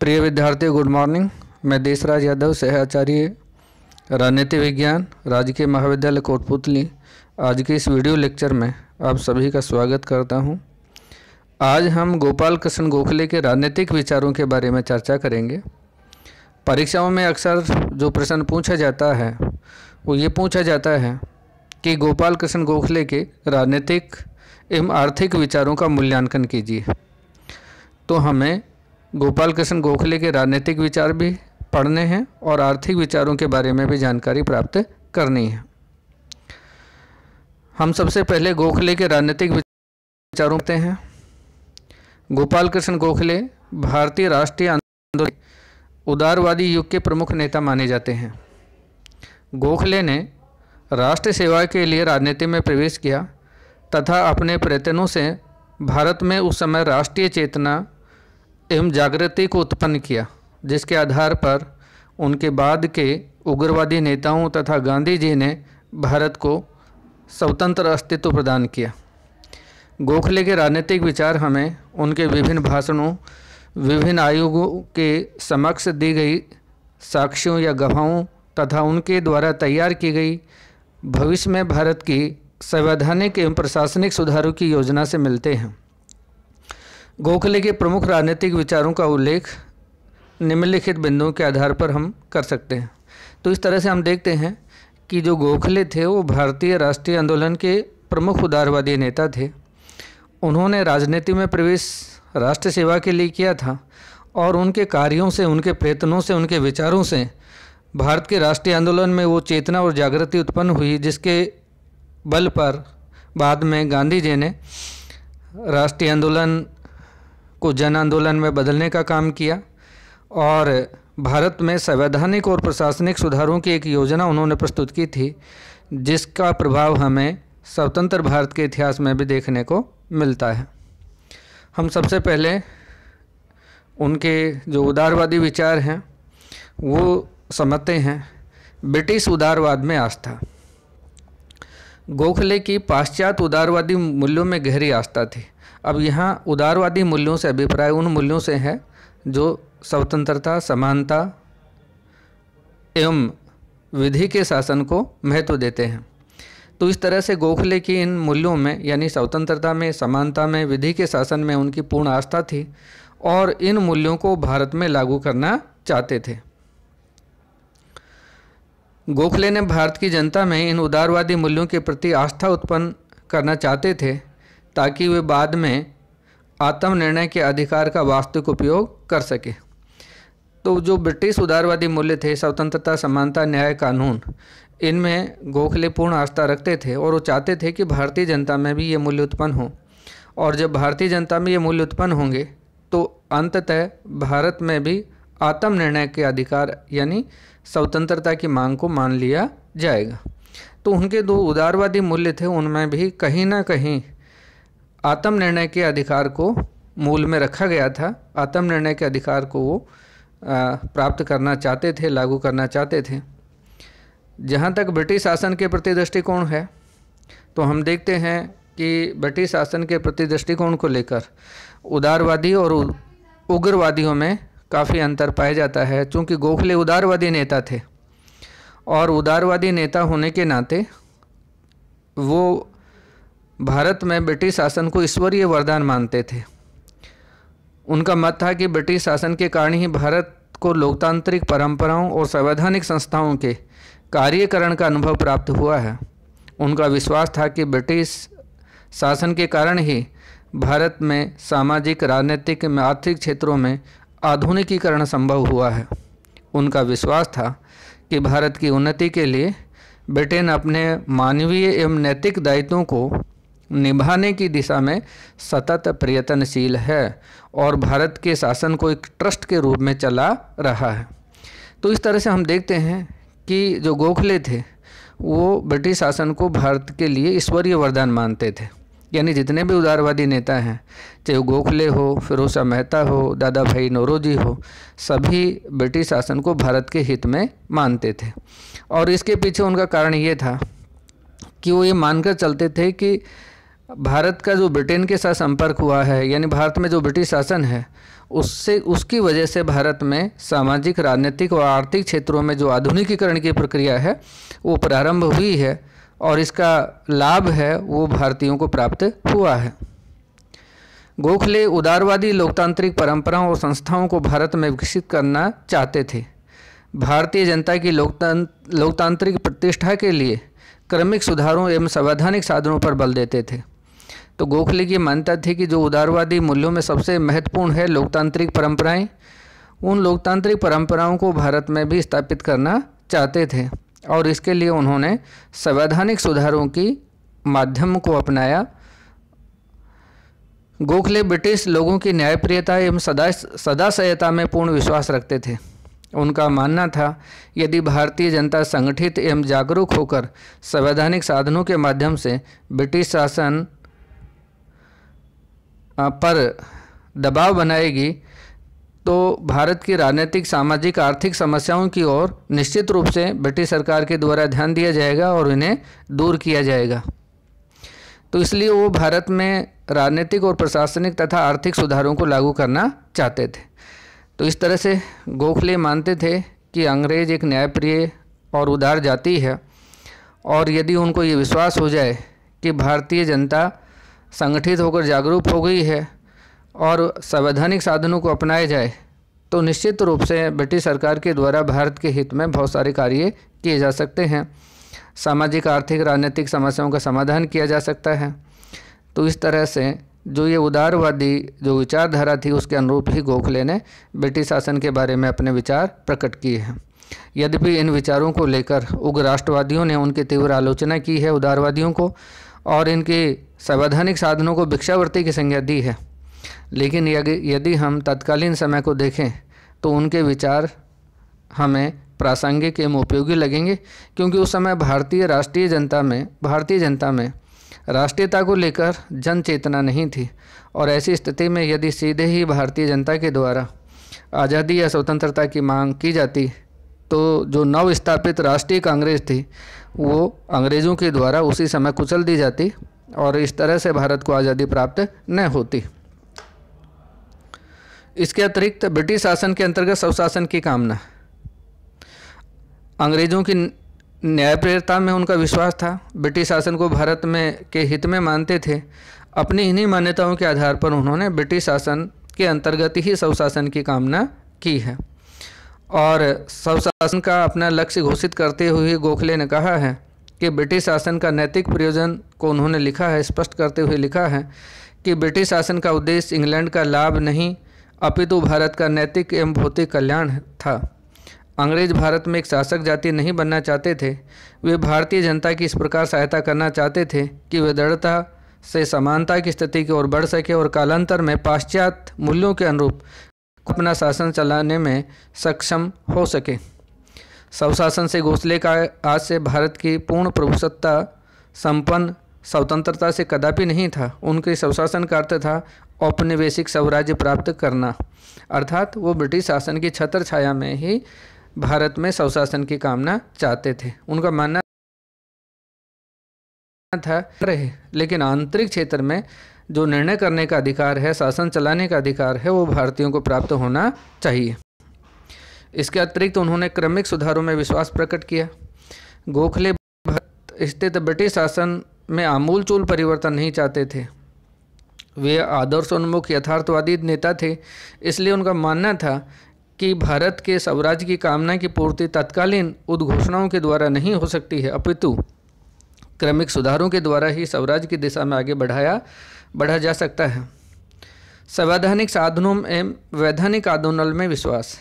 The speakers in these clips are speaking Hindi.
प्रिय विद्यार्थियों गुड मॉर्निंग मैं देशराज यादव आचार्य राजनीति विज्ञान राजकीय महाविद्यालय कोटपुतली आज के इस वीडियो लेक्चर में आप सभी का स्वागत करता हूं। आज हम गोपाल कृष्ण गोखले के राजनीतिक विचारों के बारे में चर्चा करेंगे परीक्षाओं में अक्सर जो प्रश्न पूछा जाता है वो ये पूछा जाता है कि गोपाल कृष्ण गोखले के राजनीतिक एवं आर्थिक विचारों का मूल्यांकन कीजिए तो हमें गोपाल कृष्ण गोखले के राजनीतिक विचार भी पढ़ने हैं और आर्थिक विचारों के बारे में भी जानकारी प्राप्त करनी है हम सबसे पहले गोखले के राजनीतिक विचारों पे हैं गोपाल कृष्ण गोखले भारतीय राष्ट्रीय आंदोलन उदारवादी युग के प्रमुख नेता माने जाते हैं गोखले ने राष्ट्र सेवा के लिए राजनीति में प्रवेश किया तथा अपने प्रयत्नों से भारत में उस समय राष्ट्रीय चेतना एवं जागृति को उत्पन्न किया जिसके आधार पर उनके बाद के उग्रवादी नेताओं तथा गांधी जी ने भारत को स्वतंत्र अस्तित्व प्रदान किया गोखले के राजनीतिक विचार हमें उनके विभिन्न भाषणों विभिन्न आयोगों के समक्ष दी गई साक्ष्यों या गवाहों तथा उनके द्वारा तैयार की गई भविष्य में भारत की संवैधानिक एवं प्रशासनिक सुधारों की योजना से मिलते हैं गोखले के प्रमुख राजनीतिक विचारों का उल्लेख निम्नलिखित बिंदुओं के आधार पर हम कर सकते हैं तो इस तरह से हम देखते हैं कि जो गोखले थे वो भारतीय राष्ट्रीय आंदोलन के प्रमुख उदारवादी नेता थे उन्होंने राजनीति में प्रवेश राष्ट्र सेवा के लिए किया था और उनके कार्यों से उनके प्रयत्नों से उनके विचारों से भारत के राष्ट्रीय आंदोलन में वो चेतना और जागृति उत्पन्न हुई जिसके बल पर बाद में गांधी जी ने राष्ट्रीय आंदोलन को जन आंदोलन में बदलने का काम किया और भारत में संवैधानिक और प्रशासनिक सुधारों की एक योजना उन्होंने प्रस्तुत की थी जिसका प्रभाव हमें स्वतंत्र भारत के इतिहास में भी देखने को मिलता है हम सबसे पहले उनके जो उदारवादी विचार हैं वो समझते हैं ब्रिटिश उदारवाद में आस्था गोखले की पाश्चात्य उदारवादी मूल्यों में गहरी आस्था थी अब यहाँ उदारवादी मूल्यों से अभिप्राय उन मूल्यों से है जो स्वतंत्रता समानता एवं विधि के शासन को महत्व देते हैं तो इस तरह से गोखले की इन मूल्यों में यानी स्वतंत्रता में समानता में विधि के शासन में उनकी पूर्ण आस्था थी और इन मूल्यों को भारत में लागू करना चाहते थे गोखले ने भारत की जनता में इन उदारवादी मूल्यों के प्रति आस्था उत्पन्न करना चाहते थे ताकि वे बाद में आत्म निर्णय के अधिकार का वास्तविक उपयोग कर सके तो जो ब्रिटिश उदारवादी मूल्य थे स्वतंत्रता समानता न्याय कानून इनमें गोखले पूर्ण आस्था रखते थे और वो चाहते थे कि भारतीय जनता में भी ये मूल्य उत्पन्न हो और जब भारतीय जनता में ये मूल्य उत्पन्न होंगे तो अंततः भारत में भी आत्म निर्णय के अधिकार यानी स्वतंत्रता की मांग को मान लिया जाएगा तो उनके दो उदारवादी मूल्य थे उनमें भी कहीं ना कहीं आत्म निर्णय के अधिकार को मूल में रखा गया था आत्म निर्णय के अधिकार को वो प्राप्त करना चाहते थे लागू करना चाहते थे जहाँ तक ब्रिटिश शासन के प्रति दृष्टिकोण है तो हम देखते हैं कि ब्रिटिश शासन के प्रति दृष्टिकोण को लेकर उदारवादी और उग्रवादियों में काफ़ी अंतर पाया जाता है क्योंकि गोखले उदारवादी नेता थे और उदारवादी नेता होने के नाते वो भारत में ब्रिटिश शासन को ईश्वरीय वरदान मानते थे उनका मत था कि ब्रिटिश शासन के कारण ही भारत को लोकतांत्रिक परंपराओं और संवैधानिक संस्थाओं के कार्यकरण का अनुभव प्राप्त हुआ है उनका विश्वास था कि ब्रिटिश शासन के कारण ही भारत में सामाजिक राजनीतिक आर्थिक क्षेत्रों में आधुनिकीकरण संभव हुआ है उनका विश्वास था कि भारत की उन्नति के लिए ब्रिटेन अपने मानवीय एवं नैतिक दायित्वों को निभाने की दिशा में सतत प्रयत्नशील है और भारत के शासन को एक ट्रस्ट के रूप में चला रहा है तो इस तरह से हम देखते हैं कि जो गोखले थे वो ब्रिटिश शासन को भारत के लिए ईश्वरीय वरदान मानते थे यानी जितने भी उदारवादी नेता हैं चाहे गोखले हो फिरोज शाह मेहता हो दादा भाई नौरोजी हो सभी ब्रिटिश शासन को भारत के हित में मानते थे और इसके पीछे उनका कारण ये था कि वो ये मानकर चलते थे कि भारत का जो ब्रिटेन के साथ संपर्क हुआ है यानी भारत में जो ब्रिटिश शासन है उससे उसकी वजह से भारत में सामाजिक राजनीतिक और आर्थिक क्षेत्रों में जो आधुनिकीकरण की प्रक्रिया है वो प्रारंभ हुई है और इसका लाभ है वो भारतीयों को प्राप्त हुआ है गोखले उदारवादी लोकतांत्रिक परंपराओं और संस्थाओं को भारत में विकसित करना चाहते थे भारतीय जनता की लोकतांत्रिक प्रतिष्ठा के लिए क्रमिक सुधारों एवं संवैधानिक साधनों पर बल देते थे तो गोखले की मान्यता थी कि जो उदारवादी मूल्यों में सबसे महत्वपूर्ण है लोकतांत्रिक परंपराएं उन लोकतांत्रिक परंपराओं को भारत में भी स्थापित करना चाहते थे और इसके लिए उन्होंने संवैधानिक सुधारों की माध्यम को अपनाया गोखले ब्रिटिश लोगों की न्यायप्रियता एवं सदा सदाशयता में पूर्ण विश्वास रखते थे उनका मानना था यदि भारतीय जनता संगठित एवं जागरूक होकर संवैधानिक साधनों के माध्यम से ब्रिटिश शासन पर दबाव बनाएगी तो भारत की राजनीतिक सामाजिक आर्थिक समस्याओं की ओर निश्चित रूप से ब्रिटिश सरकार के द्वारा ध्यान दिया जाएगा और इन्हें दूर किया जाएगा तो इसलिए वो भारत में राजनीतिक और प्रशासनिक तथा आर्थिक सुधारों को लागू करना चाहते थे तो इस तरह से गोखले मानते थे कि अंग्रेज एक न्यायप्रिय और उदार जाति है और यदि उनको ये विश्वास हो जाए कि भारतीय जनता संगठित होकर जागरूक हो गई है और संवैधानिक साधनों को अपनाया जाए तो निश्चित रूप से ब्रिटिश सरकार के द्वारा भारत के हित में बहुत सारे कार्य किए जा सकते हैं सामाजिक आर्थिक राजनीतिक समस्याओं का समाधान किया जा सकता है तो इस तरह से जो ये उदारवादी जो विचारधारा थी उसके अनुरूप ही गोखले ने ब्रिटिश शासन के बारे में अपने विचार प्रकट किए हैं यद्यपि इन विचारों को लेकर उग्र राष्ट्रवादियों ने उनकी तीव्र आलोचना की है उदारवादियों को और इनके संवैधानिक साधनों को भिक्षावृत्ति की संज्ञा दी है लेकिन यदि हम तत्कालीन समय को देखें तो उनके विचार हमें प्रासंगिक एवं उपयोगी लगेंगे क्योंकि उस समय भारतीय राष्ट्रीय जनता में भारतीय जनता में राष्ट्रीयता को लेकर जन चेतना नहीं थी और ऐसी स्थिति में यदि सीधे ही भारतीय जनता के द्वारा आज़ादी या स्वतंत्रता की मांग की जाती तो जो नव स्थापित राष्ट्रीय कांग्रेस थी वो अंग्रेज़ों के द्वारा उसी समय कुचल दी जाती और इस तरह से भारत को आज़ादी प्राप्त न होती इसके अतिरिक्त ब्रिटिश शासन के अंतर्गत स्वशासन की कामना अंग्रेज़ों की न्यायप्रियता में उनका विश्वास था ब्रिटिश शासन को भारत में के हित में मानते थे अपनी इन्हीं मान्यताओं के आधार पर उन्होंने ब्रिटिश शासन के अंतर्गत ही स्वशासन की कामना की है और स्वशासन का अपना लक्ष्य घोषित करते हुए गोखले ने कहा है कि ब्रिटिश शासन का नैतिक प्रयोजन को उन्होंने लिखा है स्पष्ट करते हुए लिखा है कि ब्रिटिश शासन का उद्देश्य इंग्लैंड का लाभ नहीं अपितु भारत का नैतिक एवं भौतिक कल्याण था अंग्रेज भारत में एक शासक जाति नहीं बनना चाहते थे वे भारतीय जनता की इस प्रकार सहायता करना चाहते थे कि वे दृढ़ता से समानता की स्थिति की ओर बढ़ सके और कालांतर में पाश्चात्य मूल्यों के अनुरूप अपना शासन चलाने में सक्षम हो सके स्वशासन से घोसले का आज से भारत की पूर्ण प्रभुसत्ता संपन्न स्वतंत्रता से कदापि नहीं था उनके स्वशासन का अर्थ था औपनिवेशिक स्वराज्य प्राप्त करना अर्थात वो ब्रिटिश शासन की छत्र छाया में ही भारत में स्वशासन की कामना चाहते थे उनका मानना था रहे लेकिन आंतरिक क्षेत्र में जो निर्णय करने का अधिकार है शासन चलाने का अधिकार है वो भारतीयों को प्राप्त होना चाहिए इसके अतिरिक्त तो उन्होंने क्रमिक सुधारों में विश्वास प्रकट किया गोखले भारत स्थित ब्रिटिश शासन में आमूलचूल परिवर्तन नहीं चाहते थे वे आदर्शोन्मुख यथार्थवादी नेता थे इसलिए उनका मानना था कि भारत के स्वराज्य की कामना की पूर्ति तत्कालीन उद्घोषणाओं के द्वारा नहीं हो सकती है अपितु क्रमिक सुधारों के द्वारा ही स्वराज की दिशा में आगे बढ़ाया बढ़ा जा सकता है संवैधानिक साधनों एवं वैधानिक आंदोलन में विश्वास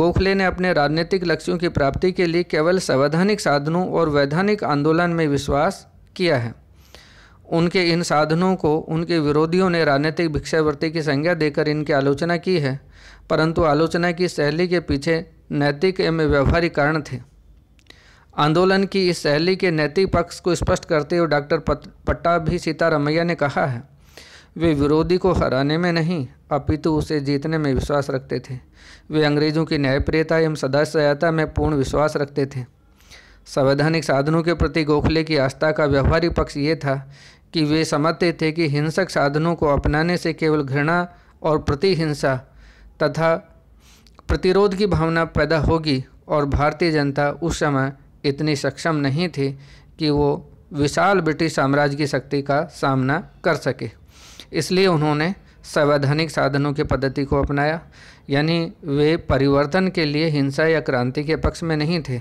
गोखले ने अपने राजनीतिक लक्ष्यों की प्राप्ति के लिए केवल संवैधानिक साधनों और वैधानिक आंदोलन में विश्वास किया है उनके इन साधनों को उनके विरोधियों ने राजनीतिक भिक्षावृत्ति की संज्ञा देकर इनकी आलोचना की है परंतु आलोचना की शैली के पीछे नैतिक एवं व्यवहारिक कारण थे आंदोलन की इस शैली के नैतिक पक्ष को स्पष्ट करते हुए डॉक्टर पट्टाभी सीतारमैया ने कहा है वे विरोधी को हराने में नहीं अपितु उसे जीतने में विश्वास रखते थे वे अंग्रेजों की न्यायप्रियता एवं सदा सहायता में पूर्ण विश्वास रखते थे संवैधानिक साधनों के प्रति गोखले की आस्था का व्यवहारिक पक्ष ये था कि वे समझते थे कि हिंसक साधनों को अपनाने से केवल घृणा और प्रतिहिंसा तथा प्रतिरोध की भावना पैदा होगी और भारतीय जनता उस समय इतनी सक्षम नहीं थी कि वो विशाल ब्रिटिश साम्राज्य की शक्ति का सामना कर सके इसलिए उन्होंने संवैधानिक साधनों की पद्धति को अपनाया यानी वे परिवर्तन के लिए हिंसा या क्रांति के पक्ष में नहीं थे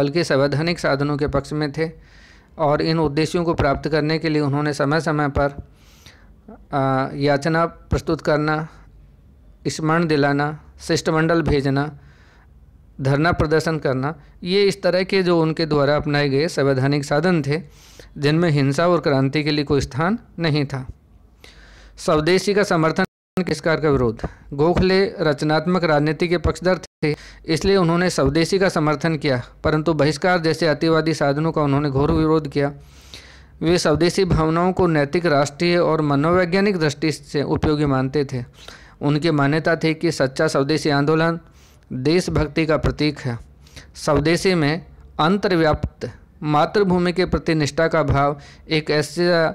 बल्कि संवैधानिक साधनों के पक्ष में थे और इन उद्देश्यों को प्राप्त करने के लिए उन्होंने समय समय पर याचना प्रस्तुत करना स्मरण दिलाना शिष्टमंडल भेजना धरना प्रदर्शन करना ये इस तरह के जो उनके द्वारा अपनाए गए संवैधानिक साधन थे जिनमें हिंसा और क्रांति के लिए कोई स्थान नहीं था स्वदेशी का समर्थन किसकार का विरोध गोखले रचनात्मक राजनीति के पक्षधर थे इसलिए उन्होंने स्वदेशी का समर्थन किया परंतु बहिष्कार जैसे अतिवादी साधनों का उन्होंने घोर विरोध किया वे स्वदेशी भावनाओं को नैतिक राष्ट्रीय और मनोवैज्ञानिक दृष्टि से उपयोगी मानते थे उनकी मान्यता थी कि सच्चा स्वदेशी आंदोलन देशभक्ति का प्रतीक है स्वदेशी में अंतर्व्याप्त मातृभूमि के प्रति निष्ठा का भाव एक ऐसा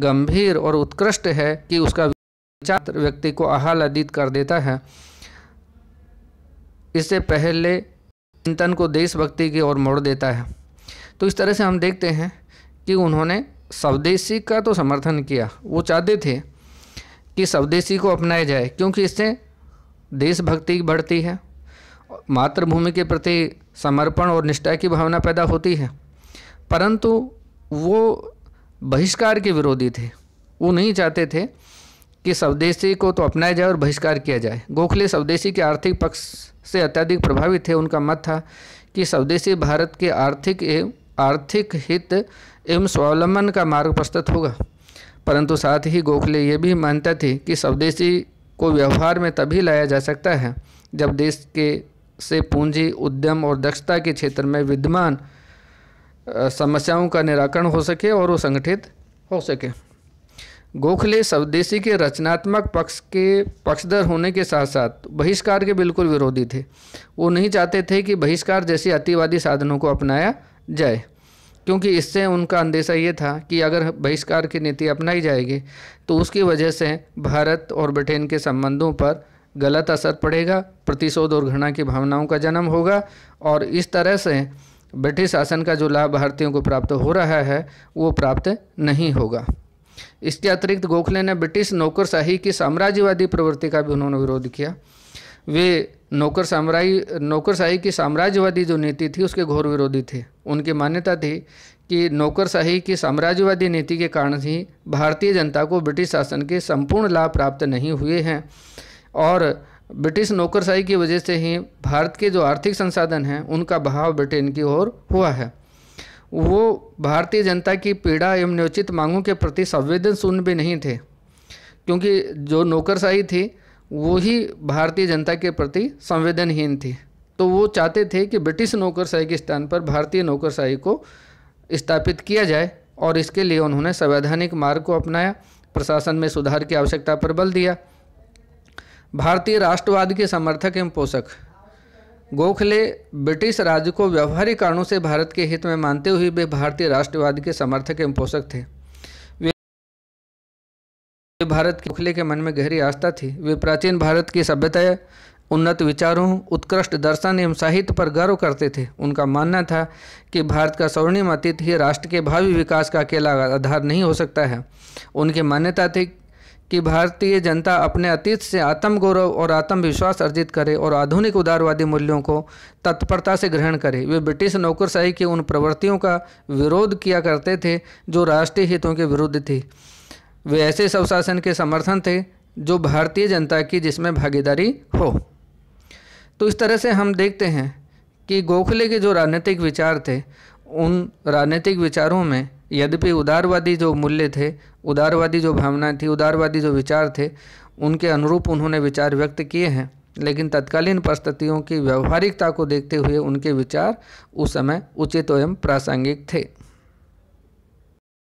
गंभीर और उत्कृष्ट है कि उसका विचार व्यक्ति को आह्लादित कर देता है इससे पहले चिंतन को देशभक्ति की ओर मोड़ देता है तो इस तरह से हम देखते हैं कि उन्होंने स्वदेशी का तो समर्थन किया वो चाहते थे कि स्वदेशी को अपनाया जाए क्योंकि इससे देशभक्ति बढ़ती है मातृभूमि के प्रति समर्पण और निष्ठा की भावना पैदा होती है परंतु वो बहिष्कार के विरोधी थे वो नहीं चाहते थे कि स्वदेशी को तो अपनाया जाए और बहिष्कार किया जाए गोखले स्वदेशी के आर्थिक पक्ष से अत्यधिक प्रभावित थे उनका मत था कि स्वदेशी भारत के आर्थिक एवं आर्थिक हित एवं स्वावलंबन का मार्ग प्रस्तुत होगा परंतु साथ ही गोखले ये भी मानते थे कि स्वदेशी को व्यवहार में तभी लाया जा सकता है जब देश के से पूंजी उद्यम और दक्षता के क्षेत्र में विद्यमान समस्याओं का निराकरण हो सके और वो संगठित हो सके गोखले स्वदेशी के रचनात्मक पक्ष के पक्षधर होने के साथ साथ बहिष्कार के बिल्कुल विरोधी थे वो नहीं चाहते थे कि बहिष्कार जैसे अतिवादी साधनों को अपनाया जाए क्योंकि इससे उनका अंदेशा ये था कि अगर बहिष्कार की नीति अपनाई जाएगी तो उसकी वजह से भारत और ब्रिटेन के संबंधों पर गलत असर पड़ेगा प्रतिशोध और घृणा की भावनाओं का जन्म होगा और इस तरह से ब्रिटिश शासन का जो लाभ भारतीयों को प्राप्त हो रहा है वो प्राप्त नहीं होगा इसके अतिरिक्त गोखले ने ब्रिटिश नौकरशाही की साम्राज्यवादी प्रवृत्ति का भी उन्होंने विरोध किया वे नौकर साम्राई नौकरशाही की साम्राज्यवादी जो नीति थी उसके घोर विरोधी थे उनकी मान्यता थी कि नौकरशाही की साम्राज्यवादी नीति के कारण ही भारतीय जनता को ब्रिटिश शासन के संपूर्ण लाभ प्राप्त नहीं हुए हैं और ब्रिटिश नौकरशाही की वजह से ही भारत के जो आर्थिक संसाधन हैं उनका बहाव ब्रिटेन की ओर हुआ है वो भारतीय जनता की पीड़ा एवं न्योचित मांगों के प्रति संवेदनशील भी नहीं थे क्योंकि जो नौकरशाही थी वो ही भारतीय जनता के प्रति संवेदनहीन थी तो वो चाहते थे कि ब्रिटिश नौकरशाही के स्थान पर भारतीय नौकरशाही को स्थापित किया जाए और इसके लिए उन्होंने संवैधानिक मार्ग को अपनाया प्रशासन में सुधार की आवश्यकता पर बल दिया भारतीय राष्ट्रवाद के समर्थक एवं पोषक गोखले ब्रिटिश राज को व्यवहारिक कारणों से भारत के हित में मानते हुए वे भारतीय राष्ट्रवाद के समर्थक एवं पोषक थे वे भारत के गोखले के मन में गहरी आस्था थी वे प्राचीन भारत की सभ्यता उन्नत विचारों उत्कृष्ट दर्शन एवं साहित्य पर गर्व करते थे उनका मानना था कि भारत का स्वर्णिम अतीत ही राष्ट्र के भावी विकास का अकेला आधार नहीं हो सकता है उनकी मान्यता थी कि भारतीय जनता अपने अतीत से आत्मगौरव और आत्मविश्वास अर्जित करे और आधुनिक उदारवादी मूल्यों को तत्परता से ग्रहण करे वे ब्रिटिश नौकरशाही की उन प्रवृत्तियों का विरोध किया करते थे जो राष्ट्रीय हितों के विरुद्ध थी वे ऐसे स्वशासन के समर्थन थे जो भारतीय जनता की जिसमें भागीदारी हो तो इस तरह से हम देखते हैं कि गोखले के जो राजनीतिक विचार थे उन राजनीतिक विचारों में यद्यपि उदारवादी जो मूल्य थे उदारवादी जो भावनाएं थी उदारवादी जो विचार थे उनके अनुरूप उन्होंने विचार व्यक्त किए हैं लेकिन तत्कालीन परिस्थितियों की व्यवहारिकता को देखते हुए उनके विचार उस समय उचित एवं प्रासंगिक थे